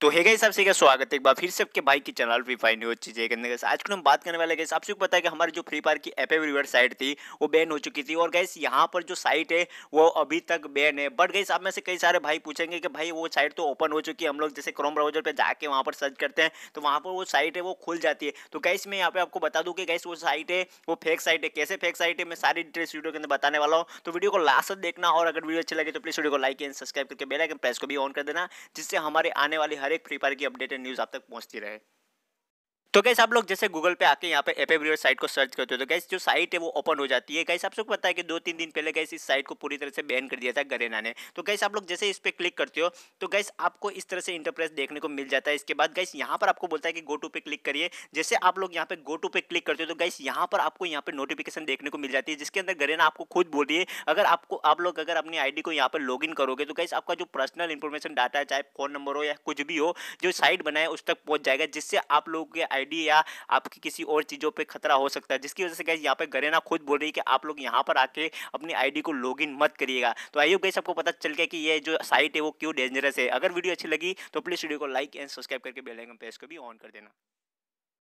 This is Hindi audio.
तो है गई सबसे का स्वागत है एक बार फिर से आपके भाई की चैनल फ्री फायर न्यूज चीजें करने आज कल हम बात करने वाले गए आपसे पता है कि हमारी जो फ्री फायर की एप रिवर साइट थी वो बैन हो चुकी थी और गैस यहाँ पर जो साइट है वो अभी तक बैन है बट गई आप में से कई सारे भाई पूछेंगे कि भाई वो साइट तो ओपन हो चुकी है हम लोग जैसे क्रोम ब्राउजर पर जाके वहाँ पर सर्च करते हैं तो वहाँ पर वो साइट है वो खुल जाती है तो गैस मैं यहाँ पे आपको बता दूँ कि गैस वो साइट है वो फेक साइट है कैसे फेक साइट है मैं सारी डिटेल्स वीडियो के अंदर बताने वाला हूँ तो वीडियो को लास्ट तक देखना और अगर वीडियो अच्छी लगे तो प्लीज वीडियो को लाइक एंड सब्सक्राइब करके बेलाइकन प्रेस को भी ऑन कर देना जिससे हमारे आने वाली हर एक फ्री फायर की अपडेटेड न्यूज़ आप तक पहुंचती रहे तो कैसे आप लोग जैसे गूगल पे आके यहाँ पे एप ब्रियर साइट को सर्च करते हो तो गैस जो साइट है वो ओपन हो जाती है गैस आप सबको पता है कि दो तीन दिन पहले गैस इस साइट को पूरी तरह से बैन कर दिया था गरेना ने तो कैसे आप लोग जैसे इस पर क्लिक करते हो तो गैस आपको इस तरह से इंटरप्रेस देखने को मिल जाता है इसके बाद गैस यहाँ पर आपको बोलता है कि गो टू पे क्लिक करिए जैसे आप लोग यहाँ पे गो टू पे क्लिक करते हो तो गैस यहाँ पर आपको यहाँ पे नोटिफिकेशन देखने को मिल जाती है जिसके अंदर गरेना आपको खुद बोल रही है अगर आपको आप लोग अगर अपनी आई को यहाँ पर लॉग करोगे तो गैस आपका जो पर्सनल इन्फॉर्मेशन डाटा है चाहे फोन नंबर हो या कुछ भी हो जो साइट बनाए उस तक पहुँच जाएगा जिससे आप लोगों के स्टडी या आपकी किसी और चीज़ों पर खतरा हो सकता है जिसकी वजह से गैस यहाँ पे गरेना खुद बोल रही है कि आप लोग यहाँ पर आके अपनी आईडी को लॉगिन मत करिएगा तो आइए गैस आपको पता चल गया कि ये जो साइट है वो क्यों डेंजरस है अगर वीडियो अच्छी लगी तो प्लीज़ वीडियो को लाइक एंड सब्सक्राइब करके बेलाइकन पेज को भी ऑन कर देना